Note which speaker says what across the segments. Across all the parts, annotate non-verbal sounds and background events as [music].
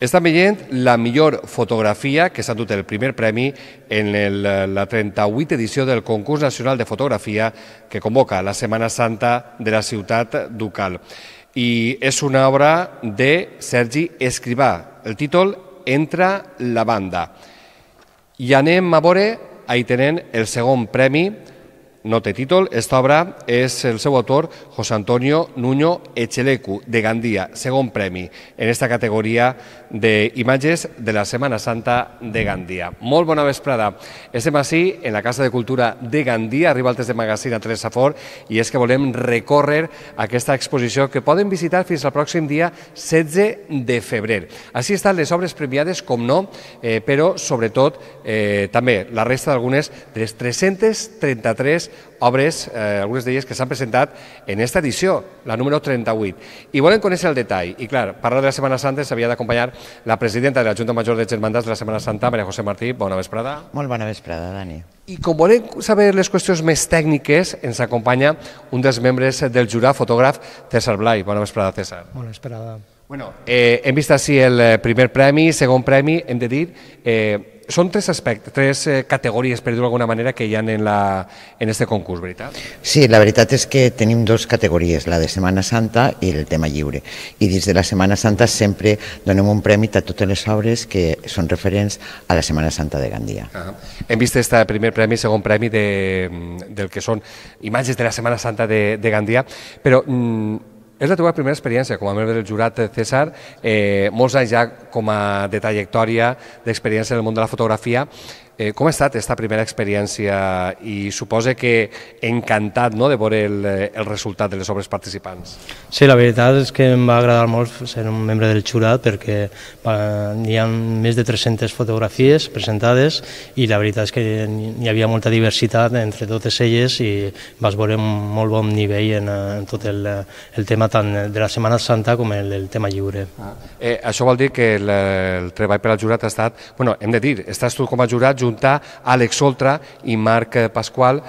Speaker 1: Estan veient la millor fotografia que s'ha dut el primer premi en el, la 38 a edició del Concurs Nacional de Fotografia que convoca la Setmana Santa de la ciutat ducal. I és una obra de Sergi Escrivà. El títol Entra la banda. I anem a veure, ahir tenen el segon premi, no té títol. Esta obra és el seu autor, José Antonio Nuño Echelecu, de Gandia, segon premi en esta categoria d'imatges de, de la Setmana Santa de Gandia. Molt bona vesprada. Estem així en la Casa de Cultura de Gandia, arriba al test de Magazine a Teresa Fort, i és que volem recórrer aquesta exposició que poden visitar fins al pròxim dia 16 de febrer. Així estan les obres premiades, com no, eh, però sobretot eh, també la resta d'algunes de les 333 obres, eh, algunes d'elles que s'han presentat en esta edició, la número 38. I volen conèixer el detall. I clar, parlar de la Setmana Santa s'havia d'acompanyar la presidenta de la Junta Major de Germandats de la Setmana Santa, Maria José Martí. Bona vesprada. Molt bona vesprada, Dani. I com volem saber les qüestions més tècniques, ens acompanya un dels membres del jurat, fotògraf César Blai. Bona vesprada, César. Bona vesprada. Bueno, eh, hem vist així el eh, primer premi, segon premi, hem de dir... Eh, són tres aspectes, tres eh, categories, per dir-ho d'alguna manera, que hi ha en, la, en este concurs, veritat?
Speaker 2: Sí, la veritat és que tenim dues categories, la de Setmana Santa i el tema lliure. I des de la Setmana Santa sempre donem un premi a totes les obres que són referents a la Setmana Santa de Gandia.
Speaker 1: -huh. hem vist aquest primer premi, segon premi de, del que són imatges de la Setmana Santa de, de Gandia, però mm, és la teva primera experiència com a membre del jurat, eh, César, eh, molts anys ja com a de trajectòria, d'experiència en el món de la fotografia. Eh, com ha estat aquesta primera experiència i suposa que encantat no, de veure el, el resultat de les obres participants?
Speaker 3: Sí, la veritat és que em va agradar molt ser un membre del jurat perquè hi ha més de 300 fotografies presentades i la veritat és que hi havia molta diversitat entre totes elles i vas veure un molt bon nivell en, en tot el, el tema tant de la Setmana Santa com el, el tema lliure. Ah.
Speaker 1: Eh, això vol dir que el, el treball per al jurat ha estat, bueno, hem de dir, estàs tu com a jurat, jurat ajuntar Àlex Soltra i Marc eh, Pasqual.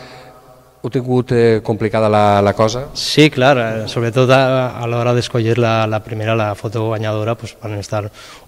Speaker 1: Heu tingut eh, complicada la, la cosa? Sí, clar, eh, sobretot
Speaker 3: a, a l'hora d'escollir la, la primera, la foto guanyadora, pues, van estar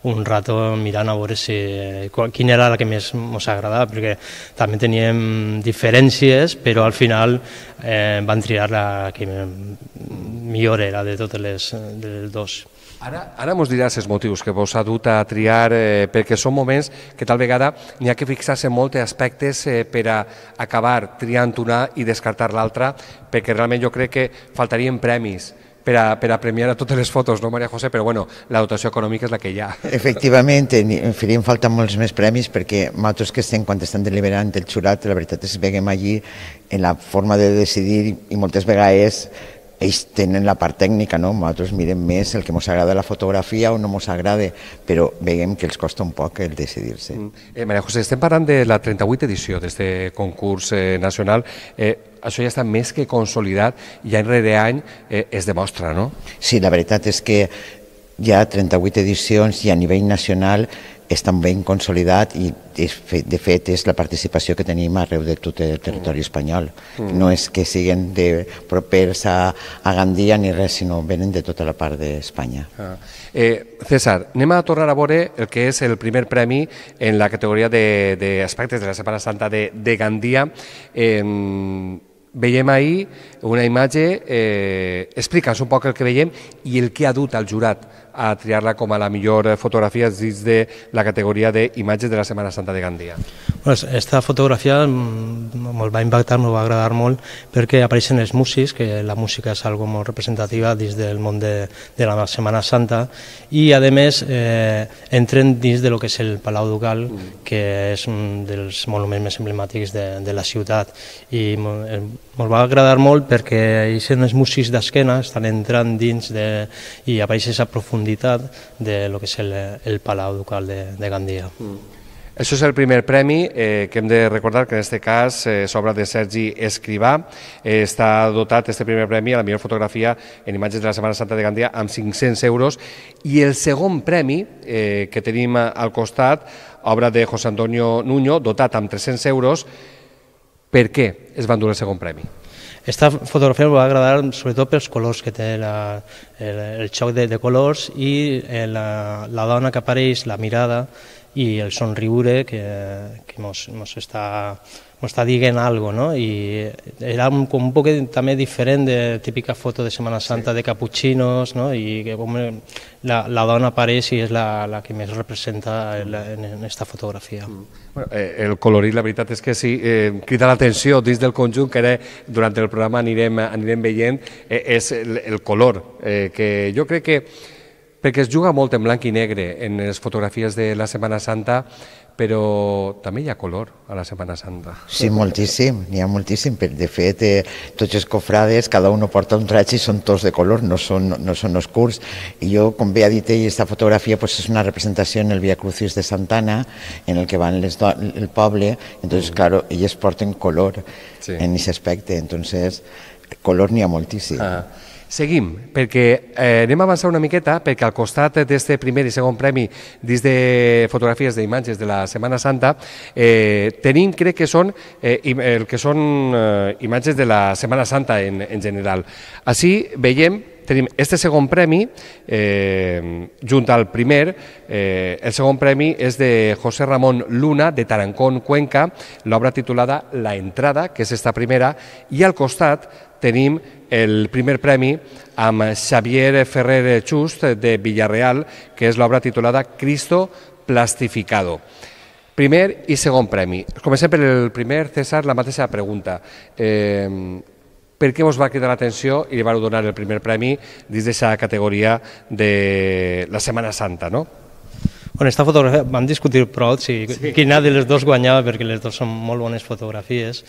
Speaker 3: un rato mirant a veure si, eh, quina era la que més ens agradava, perquè també teníem diferències, però al final eh, van triar la que millor era de totes les dels dos.
Speaker 1: Ara, ara mos diràs els motius que vos ha dut a triar, eh, perquè són moments que tal vegada n'hi ha que fixar-se en molts aspectes eh, per a acabar triant una i descartar l'altra, perquè realment jo crec que faltarien premis per a, per a premiar a totes les fotos, no, Maria José? Però bueno, la dotació econòmica és la que hi ha.
Speaker 2: Efectivament, farien falta molts més premis perquè nosaltres que estem, quan estan deliberant el jurat, la veritat és que veiem allí en la forma de decidir i moltes vegades ells tenen la part tècnica, no? nosaltres mirem més el que ens agrada la fotografia o no ens agrada, però veiem que els costa un poc el decidir-se. Mm.
Speaker 1: Eh, Maria José, estem parlant de la 38 edició d'aquest concurs eh, nacional. Eh, això ja està més que consolidat i any rere any eh, es demostra,
Speaker 2: no? Sí, la veritat és que hi ha 38 edicions i a nivell nacional està ben consolidat i de fet és la participació que tenim arreu de tot el territori mm. espanyol. Mm. No és que siguin de propers a, a Gandia ni res, sinó venen de tota la part d'Espanya.
Speaker 1: Ah. Eh,
Speaker 2: César, anem a tornar a veure el que és
Speaker 1: el primer premi en la categoria d'aspectes de, de aspectes de la Setmana Santa de, de Gandia. Eh, veiem ahir una imatge, eh, explica'ns un poc el que veiem i el que ha dut al jurat a triar-la com a la millor fotografia dins de la categoria d'imatges de la Setmana Santa de Gandia.
Speaker 3: Pues esta fotografia mm, me'l va impactar, me'l va agradar molt, perquè apareixen els músics, que la música és algo molt representativa dins del món de, de la Setmana Santa, i a més eh, entren dins de lo que és el Palau Ducal, mm. que és un dels monuments més emblemàtics de, de la ciutat, i mm, me'l va agradar molt perquè aixen els músics d'esquena estan entrant dins de, i apareix aquesta profunditat de lo que és el, el Palau Ducal de, de Gandia. Mm.
Speaker 1: Això és el primer premi eh, que hem de recordar que en aquest cas eh, s'obra obra de Sergi Escrivà. Eh, està dotat aquest primer premi a la millor fotografia en imatges de la Setmana Santa de Gandia amb 500 euros i el segon premi eh, que tenim al costat, obra de José Antonio Nuño, dotat amb 300 euros. Per què es van dur el segon premi?
Speaker 3: Esta fotografia em va agradar sobretot pels colors que té, la, el, el xoc de, de colors i eh, la, la dona que apareix, la mirada i el somriure que, que mos, mos està m'ho està dient algo, no? I era un, com un poc també diferent de típica foto de Semana Santa sí. de caputxinos, no? I que com la, la dona apareix i és la, la que més representa el, mm. en, en esta fotografia. Mm.
Speaker 1: Bueno, eh, el colorit, la veritat és que sí, eh, crida l'atenció dins del conjunt, que ara durant el programa anirem, anirem veient, eh, és el, el color, eh, que jo crec que perquè es juga molt en blanc i negre en les fotografies de la Setmana Santa, però també hi ha color a la Setmana Santa.
Speaker 2: Sí, moltíssim, n'hi ha moltíssim. De fet, eh, tots els cofrades, cada un porta un traje i són tots de color, no són, no són oscurs. I jo, com bé ha dit ell, aquesta fotografia pues, és una representació en el Via Crucis de Santana, en el que van les el poble, entonces, mm. claro, ells porten color sí. en aquest aspecte, entonces, color n'hi ha moltíssim. Ah. Seguim,
Speaker 1: perquè eh, anem a avançar una miqueta, perquè al costat d'aquest primer i segon premi dins de fotografies d'imatges de la Setmana Santa, eh, tenim, crec que són, eh, el que són eh, imatges de la Setmana Santa en, en general. Així veiem tenim este segon premi, eh, junt al primer, eh, el segon premi és de José Ramón Luna, de Tarancón, Cuenca, l'obra titulada La entrada, que és esta primera, i al costat tenim el primer premi amb Xavier Ferrer Just de Villarreal, que és l'obra titulada Cristo plastificado. Primer i segon premi. Comencem per el primer, César, la mateixa pregunta. Eh, per què vos va cridar l'atenció i li vau donar el primer premi dins d'aquesta categoria de la Setmana Santa, no?
Speaker 3: Bueno, esta fotografia vam discutir prou si sí. quina de les dues
Speaker 1: guanyava perquè les dues són molt bones fotografies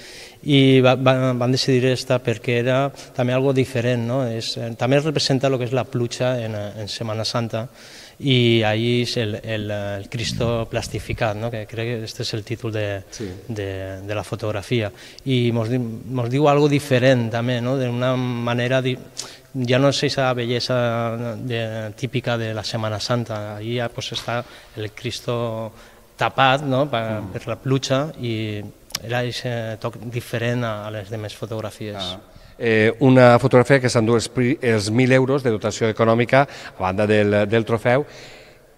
Speaker 3: i va, va, vam decidir esta perquè era també algo diferent, no? És, eh, també representa el que és la pluja en, en Semana Santa i ahí és el, el, el Cristo plastificat, no? que crec que este és el títol de, sí. de, de la fotografia. I mos, mos diu algo diferent també, no? d'una manera di, ya no es esa belleza de, típica de la Semana Santa, ahí ya pues está el Cristo tapat no? per, mm. per la pluja i era aquest toc diferent a les demés fotografies. Ah.
Speaker 1: Eh, una fotografia que s'endú els, els 1.000 euros de dotació econòmica a banda del, del trofeu.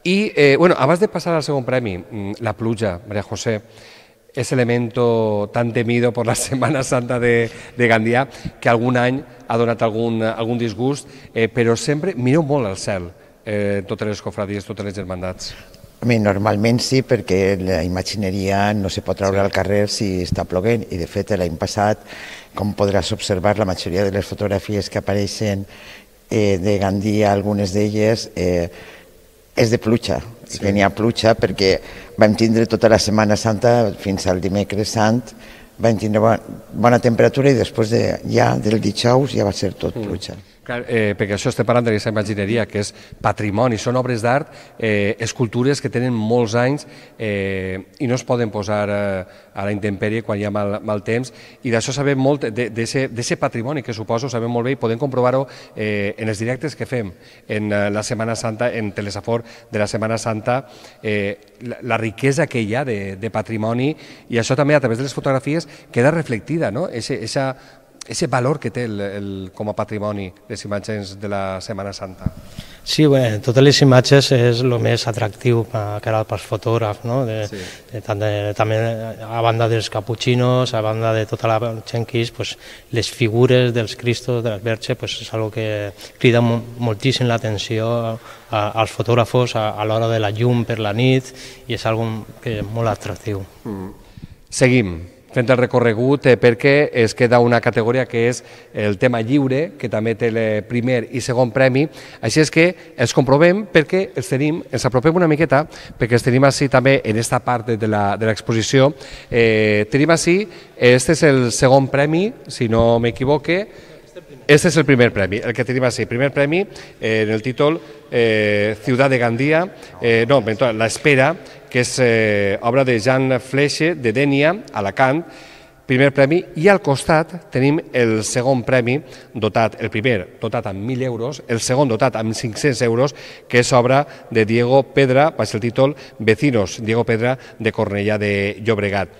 Speaker 1: I, eh, bueno, abans de passar al segon premi, mm, la pluja, Maria José, ese elemento tan temido por la [laughs] Semana Santa de, de Gandia, que algun any ha donat algun, algun disgust, eh, però sempre mireu molt al cel eh, totes les cofradies, totes les germandats.
Speaker 2: Bé, normalment sí, perquè la imagineria no se pot treure sí. al carrer si està ploguent i de fet l'any passat, com podràs observar, la majoria de les fotografies que apareixen eh, de Gandia, algunes d'elles, eh, és de pluja, sí. venia pluja perquè vam tindre tota la Setmana Santa fins al dimecres sant, vam tindre bona, bona temperatura i després de, ja del dijous ja va ser tot mm. pluja. Mm.
Speaker 1: Eh, perquè això estem parlant de la imagineria, que és patrimoni, són obres d'art, eh, escultures que tenen molts anys eh, i no es poden posar eh, a la intempèrie quan hi ha mal, mal temps. I d'això sabem molt, d'aquest patrimoni que suposo, sabem molt bé i podem comprovar-ho eh, en els directes que fem en eh, la Setmana Santa, en Telesafor de la Setmana Santa, eh, la, la riquesa que hi ha de, de patrimoni i això també a través de les fotografies queda reflectida, no? Ese, esa ese valor que té el, el, com a patrimoni les imatges de la Setmana Santa.
Speaker 3: Sí, bé, bueno, totes les imatges és el més atractiu per als fotògrafs, no? De, sí. de, de, també a banda dels caputxinos, a banda de tota la gent que és, pues, les figures dels cristos, de les verge, pues, és una que crida moltíssim l'atenció als fotògrafos a, a l'hora de la llum per la nit
Speaker 1: i és una que
Speaker 3: és molt atractiu.
Speaker 1: Mm. Seguim fent el recorregut eh, perquè es queda una categoria que és el tema lliure, que també té el eh, primer i segon premi, així és que els comprovem perquè els tenim, ens apropem una miqueta, perquè els tenim així també en aquesta part de l'exposició. Eh, tenim així, este és el segon premi, si no m'equivoque, Este es el primer premi, el que tenim així. Primer premi eh, en el títol eh, de Gandia, eh, no, mentó, La Espera, que és eh, obra de Jan Fleixe, de Dènia, Alacant, primer premi, i al costat tenim el segon premi, dotat, el primer dotat amb 1.000 euros, el segon dotat amb 500 euros, que és obra de Diego Pedra, baix el títol Vecinos, Diego Pedra, de Cornellà de Llobregat.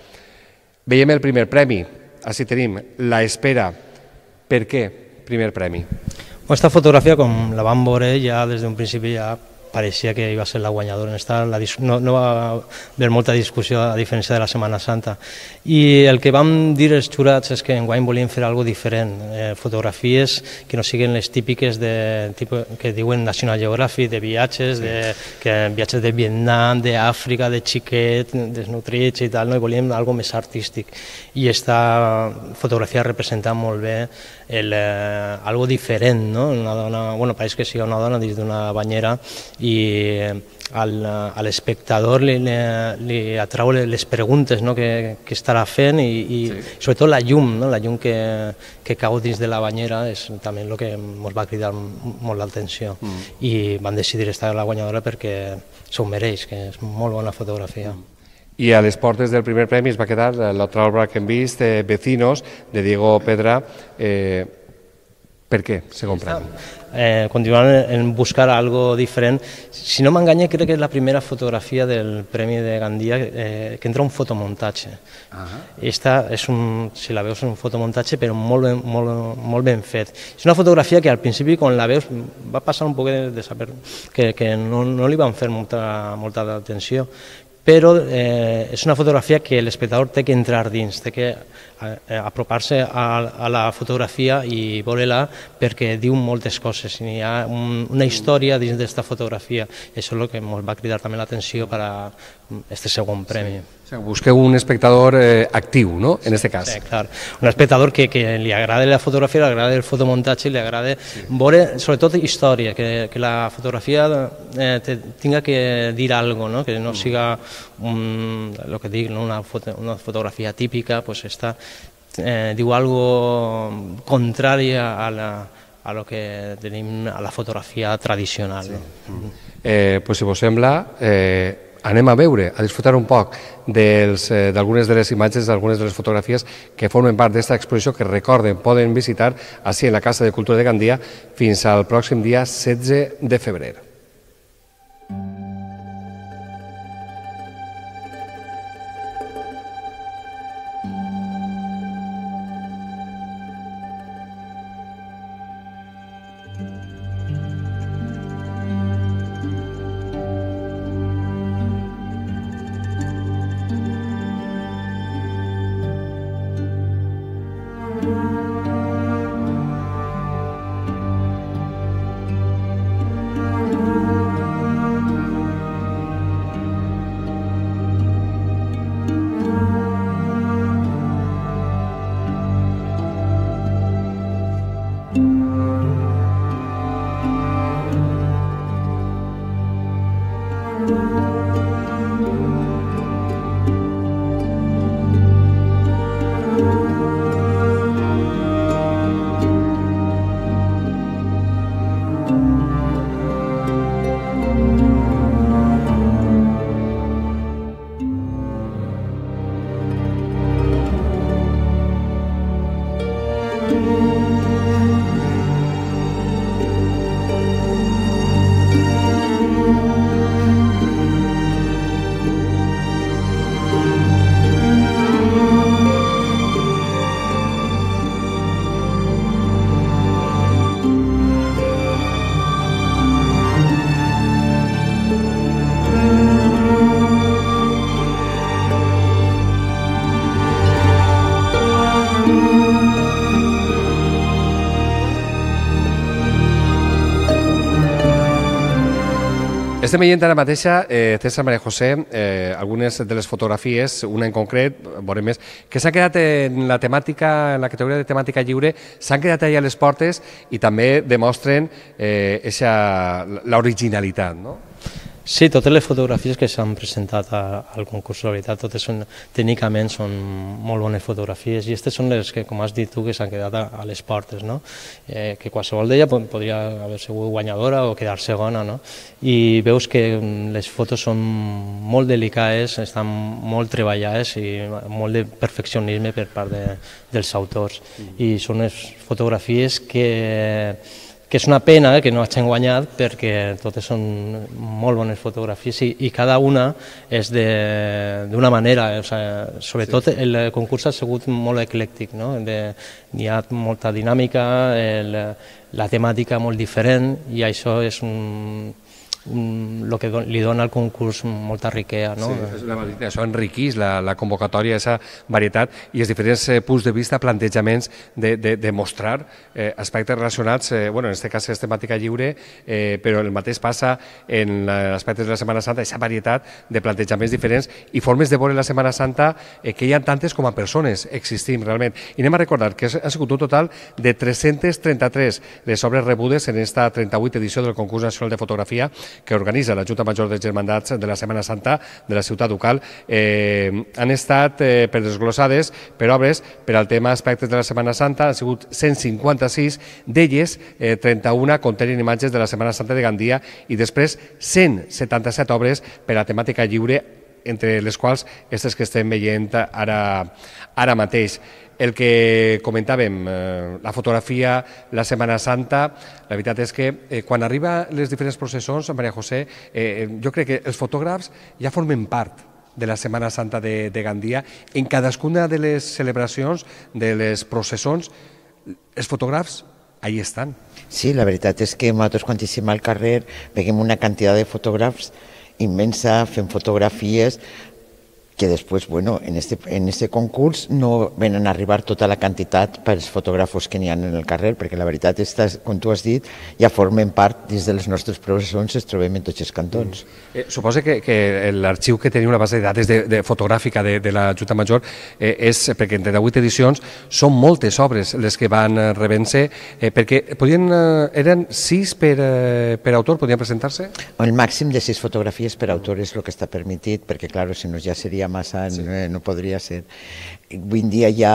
Speaker 1: Veiem el primer premi, així tenim La Espera, per què primer premi?
Speaker 3: Aquesta fotografia, com la vam veure ja des d'un principi, ja pareixia que iba a ser la guanyadora. En esta, la, no, no va haver molta discussió a diferència de la Setmana Santa. I el que vam dir els jurats és que en guany volíem fer algo diferent, eh, fotografies que no siguin les típiques de, tipo, que diuen National Geographic, de viatges, de, que, viatges de Vietnam, d'Àfrica, de xiquet, desnutrits i tal, no? i volíem algo més artístic. I esta fotografia representa molt bé el, eh, algo diferent, no? Una dona, bueno, pareix que sigui una dona dins d'una banyera i eh, al, eh, a l'espectador li, li atrau les preguntes no? que, que estarà fent i, i sí. sobretot la llum, no? la llum que, que cau dins de la banyera és també el que ens va cridar molt l'atenció mm. i van decidir estar la guanyadora perquè s'ho mereix, que és molt bona fotografia. Mm.
Speaker 1: I a les portes del primer premi es va quedar l'altra obra que hem vist, eh, Vecinos, de Diego Pedra. Eh, per què se compra? Eh,
Speaker 3: continuant en buscar algo diferent. Si no m'enganya, crec que és la primera fotografia del Premi de Gandia eh, que entra un fotomuntatge. Uh ah. -huh. Esta és un, si la veus, un fotomuntatge, però molt ben, molt, molt ben fet. És una fotografia que al principi, quan la veus, va passar un poc de, de saber que, que no, no li van fer molta, molta atenció, pero eh, es una fotografía que el espectador tiene que entrar dins, que Eh, eh, apropar-se a, a la fotografia i voler la perquè diu moltes coses. Hi ha un, una història dins d'esta fotografia. Això és el que ens va cridar també l'atenció per a mm, este segon premi. Sí.
Speaker 1: O sigui, busqueu un espectador eh, actiu, no?, en este cas. Sí, clar.
Speaker 3: Un espectador que, que li agrada la fotografia, li agrada el fotomuntatge, li agrada sí. veure, sobretot, història, que, que la fotografia eh, te, tinga que dir algo, no?, que no mm. siga, un, lo que dic, no? una, foto, una fotografia típica, pues esta eh, diu algo contrari a la, a lo que tenim a la fotografia tradicional. Sí. No? Mm.
Speaker 1: Eh, pues, si vos sembla, eh, anem a veure, a disfrutar un poc eh, d'algunes de les imatges, d'algunes de les fotografies que formen part d'esta exposició que recorden, poden visitar així en la Casa de Cultura de Gandia fins al pròxim dia 16 de febrer. Estem veient ara mateixa, eh, César Maria José, eh, algunes de les fotografies, una en concret, veurem més, que s'ha quedat en la temàtica, en la categoria de temàtica lliure, s'han quedat allà a les portes i també demostren eh, l'originalitat, no? Sí, totes les fotografies que s'han presentat
Speaker 3: a, al concurs, la veritat, totes són, tècnicament són molt bones fotografies i aquestes són les que, com has dit tu, que s'han quedat a, a, les portes, no? eh, que qualsevol d'elles podria haver sigut guanyadora o quedar segona. No? I veus que mm, les fotos són molt delicades, estan molt treballades i molt de perfeccionisme per part de, dels autors. Mm. I són les fotografies que que és una pena que no hagin guanyat perquè totes són molt bones fotografies i, i cada una és d'una manera, o sigui, sobretot sí. el concurs ha sigut molt eclèctic, no? de, hi ha molta dinàmica, el, la temàtica molt diferent i això és un, el que li dona al concurs molta riquea. No? Sí, la veritat, això
Speaker 1: enriquís la, la convocatòria, aquesta varietat i els diferents eh, punts de vista, plantejaments de, de, de mostrar eh, aspectes relacionats, eh, bueno, en aquest cas és temàtica lliure, eh, però el mateix passa en l'aspecte de la Setmana Santa, aquesta varietat de plantejaments diferents i formes de veure la Setmana Santa eh, que hi ha tantes com a persones existim realment. I anem a recordar que ha sigut un total de 333 les obres rebudes en esta 38 edició del concurs nacional de fotografia que organitza la Junta Major de Germandats de la Setmana Santa de la ciutat local, eh, han estat eh, per desglossades per obres per al tema aspectes de la Setmana Santa, han sigut 156, d'elles eh, 31 contenen imatges de la Setmana Santa de Gandia i després 177 obres per a temàtica lliure entre les quals aquestes que estem veient ara, ara mateix el que comentàvem, eh, la fotografia, la Setmana Santa, la veritat és que eh, quan arriba les diferents processons, Maria José, eh, eh, jo crec que els fotògrafs ja formen part de la Setmana Santa de, de Gandia. En cadascuna de les celebracions, de les processons, els fotògrafs
Speaker 2: ahí estan. Sí, la veritat és que nosaltres quan estem al carrer veiem una quantitat de fotògrafs immensa fent fotografies que després, bueno, en este, en este concurs no venen a arribar tota la quantitat pels fotògrafos que n'hi ha en el carrer, perquè la veritat és que, com tu has dit, ja formen part dins de les nostres professions, es trobem en tots els cantons.
Speaker 1: Eh, suposa que, que l'arxiu que teniu, la base de dades de, de fotogràfica de, de la Junta Major, eh, és, perquè en 38 edicions són moltes obres les que van eh, rebent-se, eh, perquè podien, eh, eren 6 per,
Speaker 2: eh, per autor, podien presentar-se? El màxim de 6 fotografies per autor és el que està permitit, perquè, clar, si no ja seria massa, sí. no, no podria ser. Avui en dia ja,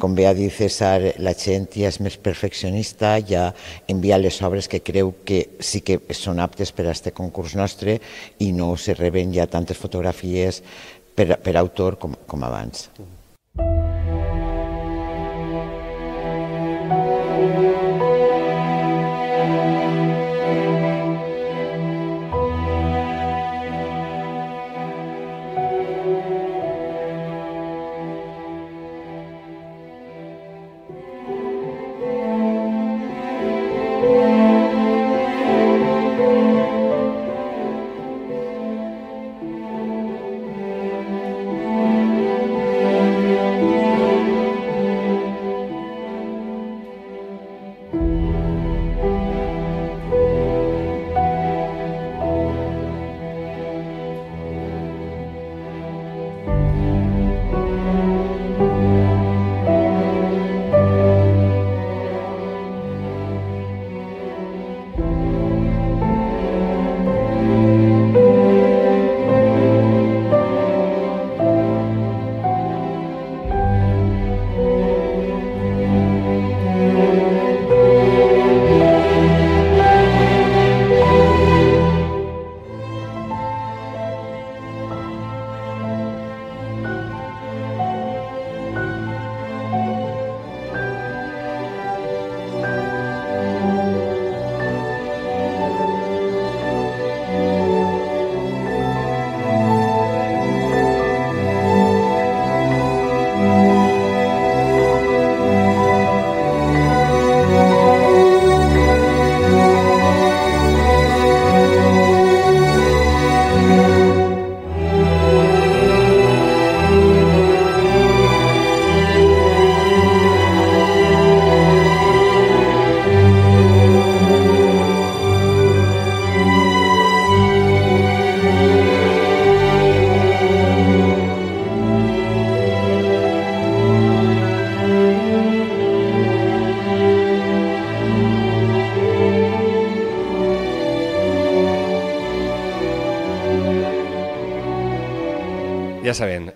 Speaker 2: com bé ha dit César, la gent ja és més perfeccionista, ja envia les obres que creu que sí que són aptes per a aquest concurs nostre i no se reben ja tantes fotografies per, per autor com, com abans. Uh -huh.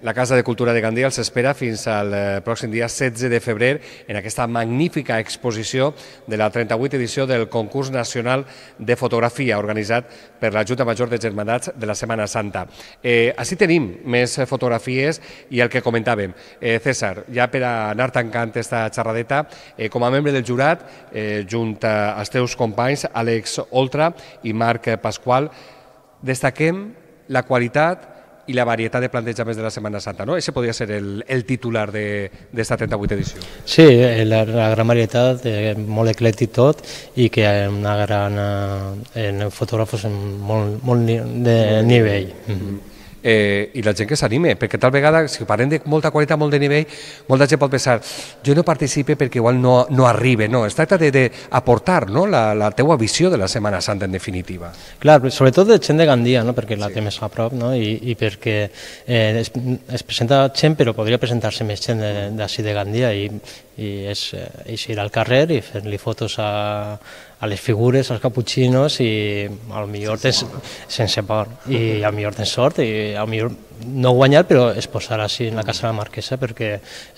Speaker 1: La Casa de Cultura de Gandia els espera fins al eh, pròxim dia 16 de febrer en aquesta magnífica exposició de la 38 edició del Concurs Nacional de Fotografia organitzat per la Junta Major de Germanats de la Setmana Santa. Eh, així tenim més fotografies i el que comentàvem. Eh, César, ja per anar tancant aquesta xerradeta, eh, com a membre del jurat, eh, junt als teus companys Àlex Oltra i Marc Pasqual, destaquem la qualitat y la variedad de plantejaments de la Semana Santa, ¿no? Ese podría ser el, el titular de, de esta 38 edició.
Speaker 3: Sí, eh, la, la gran varietat, eh, molt eclèctic tot, i que hi ha una gran... Eh, fotògrafos molt, molt de nivell.
Speaker 1: Mm -hmm eh, i la gent que s'anime, perquè tal vegada, si parlem de molta qualitat, molt de nivell, molta gent pot pensar, jo no participe perquè igual no, no arribe, no, es tracta d'aportar no? la, la teua visió de la Setmana Santa en definitiva. Clar, sobretot de gent de Gandia, no? perquè la sí. té més a prop no? I, i perquè
Speaker 3: eh, es, es presenta gent, però podria presentar-se més gent d'ací de, de Gandia i, i és, eh, és ir al carrer i fer-li fotos a, a les figures, als caputxinos i al millor sense tens, por. sense por i al millor tens sort i al millor no guanyar però es posarà així en la Casa de la Marquesa perquè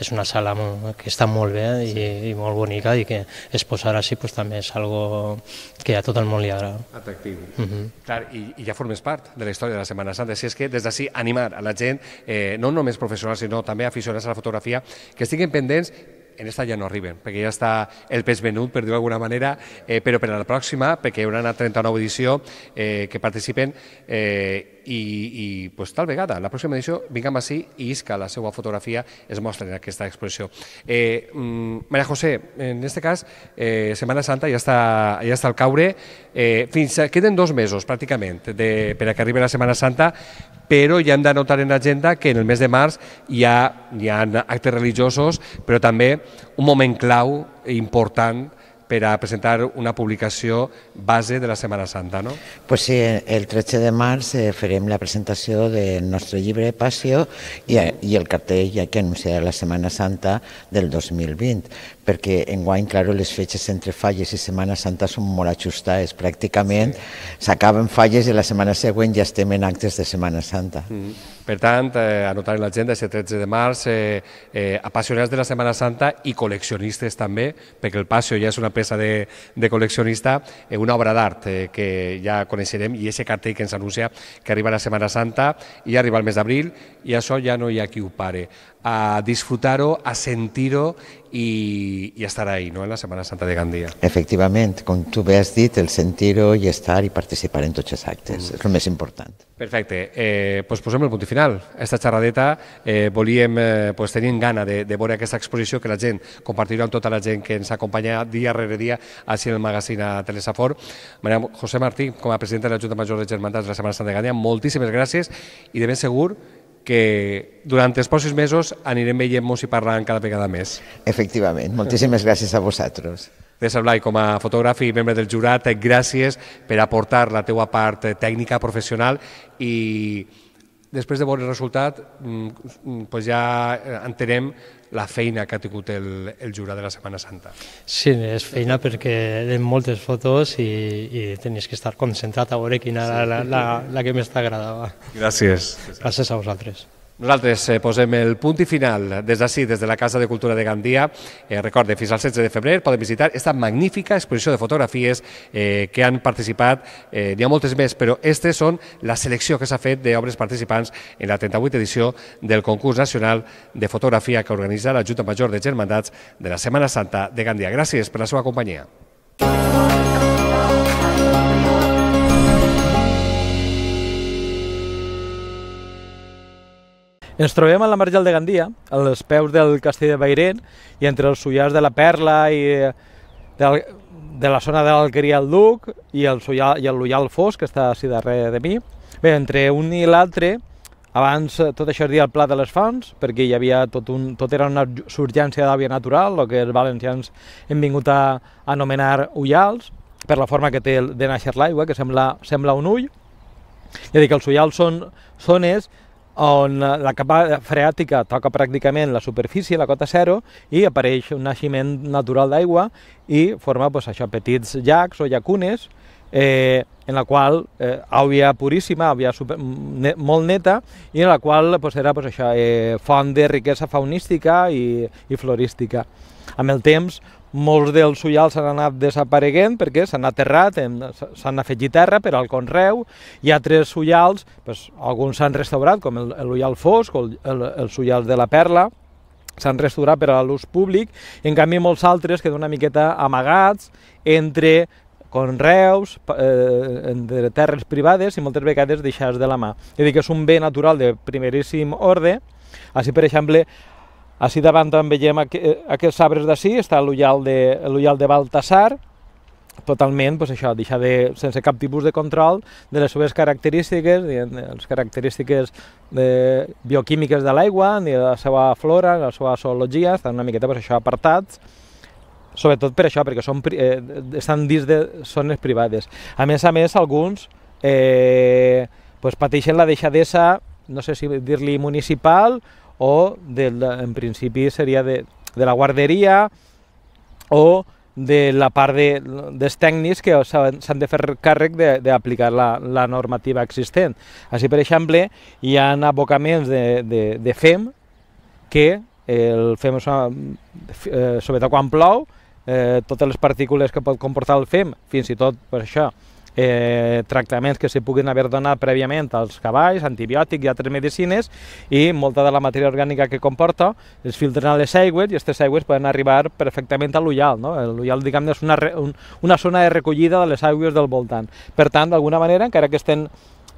Speaker 3: és una sala que està molt bé i, i molt bonica i que es posarà així pues, també és algo que a tot el món li agrada.
Speaker 1: Atractiu. Uh mhm. -huh. Clar, i, i ja formes part de la història de la Setmana Santa, si és que des d'ací animar a la gent, eh, no només professionals sinó també aficionats a la fotografia, que estiguin pendents en esta ja no arriben, perquè ja està el pes venut, per dir-ho d'alguna manera, eh, però per a la pròxima, perquè hi haurà una 39 edició eh, que participen eh, i, i pues, tal vegada la pròxima edició vinguem així i isca la seva fotografia es mostra en aquesta exposició. Eh, mm, Maria José, en aquest cas, eh, Setmana Santa ja està, ja està al caure, eh, fins a, queden dos mesos pràcticament de, per a que arribi la Setmana Santa, però ja hem de notar en l'agenda que en el mes de març hi ha, hi ha actes religiosos, però també un moment clau important per a presentar una publicació base de la Setmana
Speaker 2: Santa, no? Pues sí, el 13 de març eh, farem la presentació del nostre llibre Passió i, eh, i el cartell ja que anunciarà la Setmana Santa del 2020 perquè en guany, claro, les fetges entre falles i Setmana Santa són molt ajustades, pràcticament s'acaben sí. falles i la setmana següent ja estem en actes de Setmana Santa.
Speaker 1: Mm. Per tant, eh, anotar en l'agenda aquest 13 de març, eh, eh, apassionats de la Setmana Santa i col·leccionistes també, perquè el Passo ja és una peça de, de col·leccionista, eh, una obra d'art eh, que ja coneixerem i ese cartell que ens anuncia que arriba la Setmana Santa i arriba el mes d'abril i això ja no hi ha qui ho pare. A disfrutar-ho, a sentir-ho y, y, estar ahí, ¿no? En la Semana Santa de Gandía.
Speaker 2: Efectivamente, com tu bé has dit, el sentir-ho i estar i participar en tots els actes, mm. és el més important.
Speaker 1: Perfecte, eh, pues posem el punt final. Esta xerradeta eh, volíem, eh, pues tenim gana de, de veure aquesta exposició que la gent compartirà amb tota la gent que ens acompanya dia rere dia així en el magazín a Telesafor. Maria José Martí, com a presidenta de la Junta Major de Germantats de la Setmana Santa de Gandía, moltíssimes gràcies i de ben segur que durant els pocs mesos anirem veient-nos i parlant cada vegada més.
Speaker 2: Efectivament, moltíssimes gràcies a vosaltres.
Speaker 1: Teresa Blai, com a fotògraf i membre del jurat, eh, gràcies per aportar la teua part eh, tècnica, professional i després de veure el resultat mm, mm, pues ja eh, entenem la feina que ha tingut el, el jurat de la Setmana Santa.
Speaker 3: Sí, és feina perquè tenen moltes fotos i, i tenies que estar concentrat a veure quina era la, la, la, la que més t'agradava.
Speaker 1: Gràcies.
Speaker 3: Gràcies a vosaltres.
Speaker 1: Nosaltres eh, posem el punt i final des d'ací, des de la Casa de Cultura de Gandia. Eh, recorde, fins al 16 de febrer podem visitar aquesta magnífica exposició de fotografies eh, que han participat, eh, n'hi ha moltes més, però aquestes són la selecció que s'ha fet d'obres participants en la 38 a edició del concurs nacional de fotografia que organitza la Junta Major de Germandats de la Setmana Santa de Gandia. Gràcies per la seva companyia.
Speaker 4: Ens trobem a la Marjal de Gandia, als peus del castell de Bairén, i entre els sollars de la Perla i eh, de, de la zona de l'Alqueria del Duc i el, sollal, i el Loyal Fos, que està així darrere de mi. Bé, entre un i l'altre, abans tot això es deia el Pla de les Fonts, perquè hi havia tot, un, tot era una surgència d'àvia natural, el que els valencians hem vingut a anomenar ullals, per la forma que té de nàixer l'aigua, que sembla, sembla un ull. dir, que els ullals són zones on la capa freàtica toca pràcticament la superfície, la cota zero, i apareix un naixement natural d'aigua i forma doncs, això, petits llacs o llacunes, eh, en la qual eh, àvia puríssima, àvia super, mm, ne, molt neta, i en la qual doncs, era doncs, això, eh, font de riquesa faunística i, i florística. Amb el temps, molts dels suials s'han anat desapareguent perquè s'han aterrat, s'han afegit terra per al conreu, hi ha tres suials, doncs, alguns s'han restaurat, com el, l'ullal fosc o el, el, el suial de la perla, s'han restaurat per a l'ús públic, en canvi molts altres queden una miqueta amagats entre conreus, eh, entre terres privades i moltes vegades deixats de la mà. És dir, que és un bé natural de primeríssim ordre, Així, per exemple, així davant també veiem eh, aquests arbres d'ací, està l'ullal de, de Baltasar, totalment, doncs això, deixar de, sense cap tipus de control de les seves característiques, de les característiques de, eh, bioquímiques de l'aigua, ni de la seva flora, de la seva zoologia, estan una miqueta doncs, això apartats, sobretot per això, perquè són, eh, estan dins de zones privades. A més a més, alguns eh, doncs pateixen la deixadesa, no sé si dir-li municipal, o del, en principi seria de, de la guarderia o de la part de, dels tècnics que s'han de fer càrrec d'aplicar la, la normativa existent. Així, per exemple, hi ha abocaments de, de, de FEM que el FEM, eh, sobretot quan plou, eh, totes les partícules que pot comportar el FEM, fins i tot per això, eh, tractaments que se puguin haver donat prèviament als cavalls, antibiòtics i altres medicines, i molta de la matèria orgànica que comporta es filtren a les aigües i aquestes aigües poden arribar perfectament a l'ullal. No? L'ullal, diguem és una, un, una zona de recollida de les aigües del voltant. Per tant, d'alguna manera, encara que estem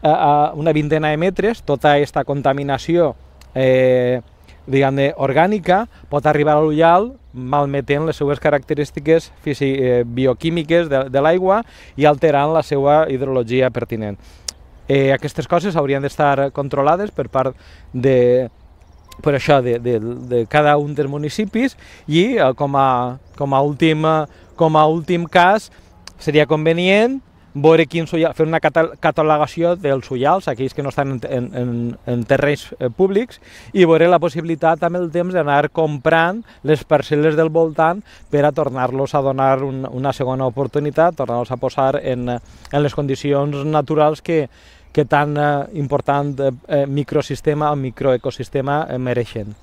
Speaker 4: a, a una vintena de metres, tota aquesta contaminació eh, diguem-ne, orgànica, pot arribar a l'ullal malmetent les seues característiques eh, bioquímiques de, de l'aigua i alterant la seva hidrologia pertinent. Eh, aquestes coses haurien d'estar controlades per part de, per això de, de, de cada un dels municipis i eh, com, a, com, a últim, eh, com a últim cas seria convenient veure quins ullals, fer una catalogació dels ullals, aquells que no estan en, en, en terrenys eh, públics, i veure la possibilitat amb el temps d'anar comprant les parcel·les del voltant per a tornar-los a donar un, una segona oportunitat, tornar-los a posar en, eh, en les condicions naturals que, que tan eh, important eh, microsistema o microecosistema eh, mereixen.